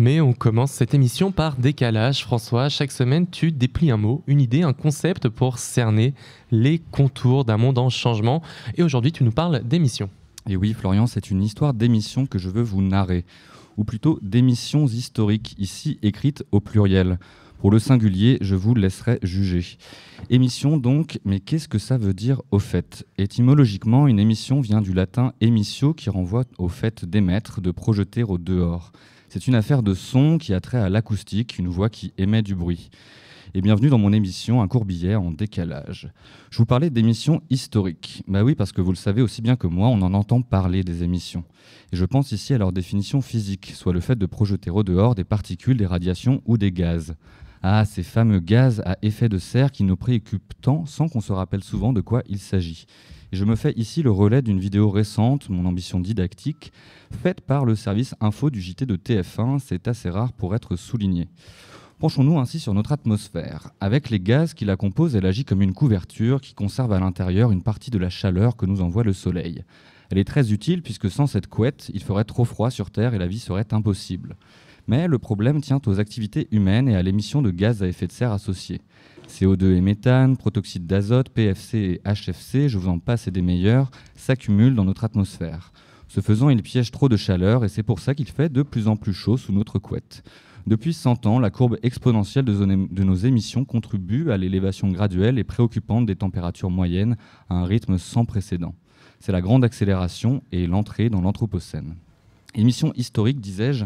Mais on commence cette émission par décalage. François, chaque semaine, tu déplies un mot, une idée, un concept pour cerner les contours d'un monde en changement. Et aujourd'hui, tu nous parles d'émission Et oui, Florian, c'est une histoire d'émissions que je veux vous narrer. Ou plutôt d'émissions historiques, ici écrites au pluriel. Pour le singulier, je vous laisserai juger. Émission donc, mais qu'est-ce que ça veut dire au fait Étymologiquement, une émission vient du latin emissio » qui renvoie au fait d'émettre, de projeter au dehors. C'est une affaire de son qui a trait à l'acoustique, une voix qui émet du bruit. Et bienvenue dans mon émission Un courbillet en décalage. Je vous parlais d'émissions historiques. Bah oui, parce que vous le savez aussi bien que moi, on en entend parler des émissions. Et je pense ici à leur définition physique, soit le fait de projeter au dehors des particules, des radiations ou des gaz. Ah, ces fameux gaz à effet de serre qui nous préoccupent tant sans qu'on se rappelle souvent de quoi il s'agit. Je me fais ici le relais d'une vidéo récente, mon ambition didactique, faite par le service info du JT de TF1, c'est assez rare pour être souligné. Penchons-nous ainsi sur notre atmosphère. Avec les gaz qui la composent, elle agit comme une couverture qui conserve à l'intérieur une partie de la chaleur que nous envoie le Soleil. Elle est très utile puisque sans cette couette, il ferait trop froid sur Terre et la vie serait impossible mais le problème tient aux activités humaines et à l'émission de gaz à effet de serre associés. CO2 et méthane, protoxyde d'azote, PFC et HFC, je vous en passe et des meilleurs, s'accumulent dans notre atmosphère. Ce faisant, il piège trop de chaleur et c'est pour ça qu'il fait de plus en plus chaud sous notre couette. Depuis 100 ans, la courbe exponentielle de nos émissions contribue à l'élévation graduelle et préoccupante des températures moyennes à un rythme sans précédent. C'est la grande accélération et l'entrée dans l'Anthropocène. Émission historique, disais-je.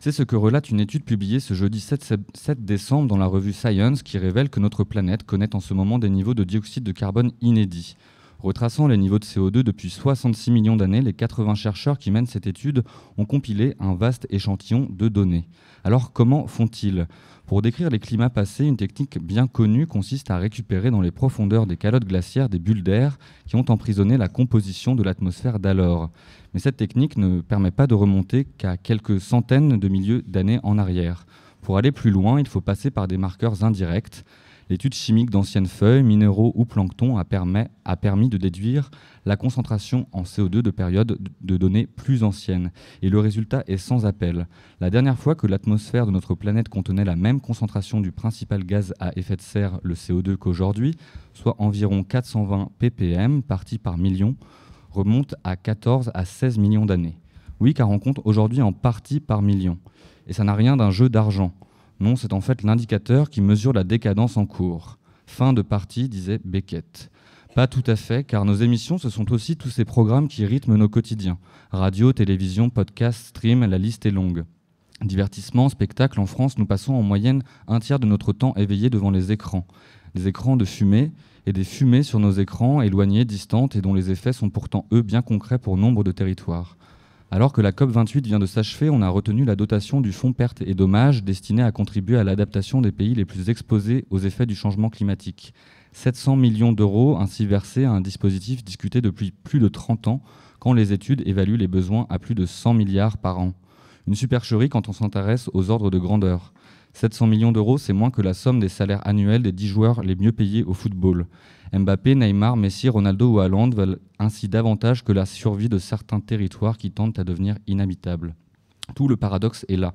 C'est ce que relate une étude publiée ce jeudi 7, décembre dans la revue Science qui révèle que notre planète connaît en ce moment des niveaux de dioxyde de carbone inédits. Retraçant les niveaux de CO2 depuis 66 millions d'années, les 80 chercheurs qui mènent cette étude ont compilé un vaste échantillon de données. Alors comment font-ils Pour décrire les climats passés, une technique bien connue consiste à récupérer dans les profondeurs des calottes glaciaires des bulles d'air qui ont emprisonné la composition de l'atmosphère d'alors. Mais cette technique ne permet pas de remonter qu'à quelques centaines de milliers d'années en arrière. Pour aller plus loin, il faut passer par des marqueurs indirects. L'étude chimique d'anciennes feuilles, minéraux ou plancton a, permis de déduire la concentration en CO2 de périodes de données plus anciennes. Et le résultat est sans appel. La dernière fois que l'atmosphère de notre planète contenait la même concentration du principal gaz à effet de serre, le CO2, qu'aujourd'hui, soit environ 420 ppm partie par million, remonte à 14 à 16 millions d'années. Oui, car on compte aujourd'hui en partie par million. Et ça n'a rien d'un jeu d'argent. Non, c'est en fait l'indicateur qui mesure la décadence en cours. Fin de partie, disait Beckett. Pas tout à fait, car nos émissions, ce sont aussi tous ces programmes qui rythment nos quotidiens. Radio, télévision, podcast, stream, la liste est longue. Divertissement, spectacle, en France, nous passons en moyenne un tiers de notre temps éveillé devant les écrans. Des écrans de fumée et des fumées sur nos écrans, éloignées, distantes, et dont les effets sont pourtant, eux, bien concrets pour nombre de territoires. Alors que la COP28 vient de s'achever, on a retenu la dotation du fonds perte et dommages destiné à contribuer à l'adaptation des pays les plus exposés aux effets du changement climatique. 700 millions d'euros ainsi versés à un dispositif discuté depuis plus de 30 ans, quand les études évaluent les besoins à plus de 100 milliards par an. Une supercherie quand on s'intéresse aux ordres de grandeur. 700 millions d'euros, c'est moins que la somme des salaires annuels des 10 joueurs les mieux payés au football. Mbappé, Neymar, Messi, Ronaldo ou Hollande veulent ainsi davantage que la survie de certains territoires qui tendent à devenir inhabitables. Tout le paradoxe est là.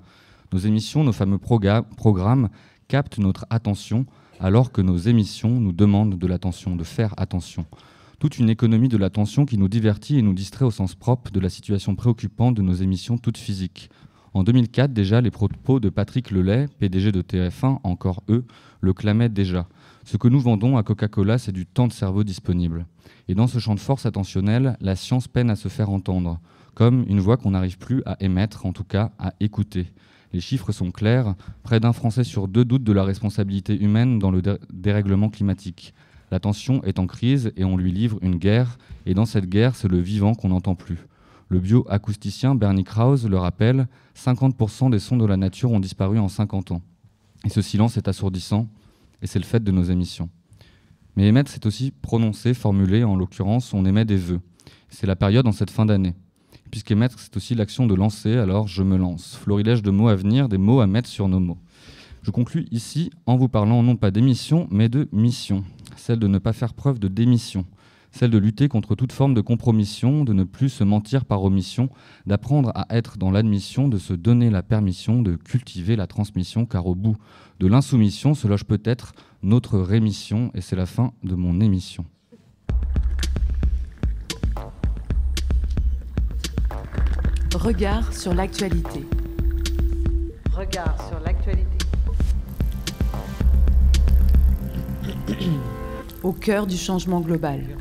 Nos émissions, nos fameux programmes captent notre attention alors que nos émissions nous demandent de l'attention, de faire attention. Toute une économie de l'attention qui nous divertit et nous distrait au sens propre de la situation préoccupante de nos émissions toutes physiques. En 2004, déjà, les propos de Patrick Lelay, PDG de TF1, encore eux, le clamaient déjà. Ce que nous vendons à Coca-Cola, c'est du temps de cerveau disponible. Et dans ce champ de force attentionnel, la science peine à se faire entendre, comme une voix qu'on n'arrive plus à émettre, en tout cas à écouter. Les chiffres sont clairs, près d'un Français sur deux doute de la responsabilité humaine dans le dérèglement climatique. La tension est en crise et on lui livre une guerre, et dans cette guerre, c'est le vivant qu'on n'entend plus. Le bioacousticien Bernie Krause le rappelle, 50% des sons de la nature ont disparu en 50 ans. Et ce silence est assourdissant, et c'est le fait de nos émissions. Mais émettre, c'est aussi prononcer, formuler, en l'occurrence, on émet des vœux. C'est la période en cette fin d'année. Puisqu'émettre, c'est aussi l'action de lancer, alors je me lance. Florilège de mots à venir, des mots à mettre sur nos mots. Je conclus ici en vous parlant non pas d'émission, mais de mission. Celle de ne pas faire preuve de démission, celle de lutter contre toute forme de compromission, de ne plus se mentir par omission, d'apprendre à être dans l'admission, de se donner la permission, de cultiver la transmission, car au bout de l'insoumission se loge peut-être notre rémission, et c'est la fin de mon émission. Regard sur l'actualité. Regard sur l'actualité. Au cœur du changement global.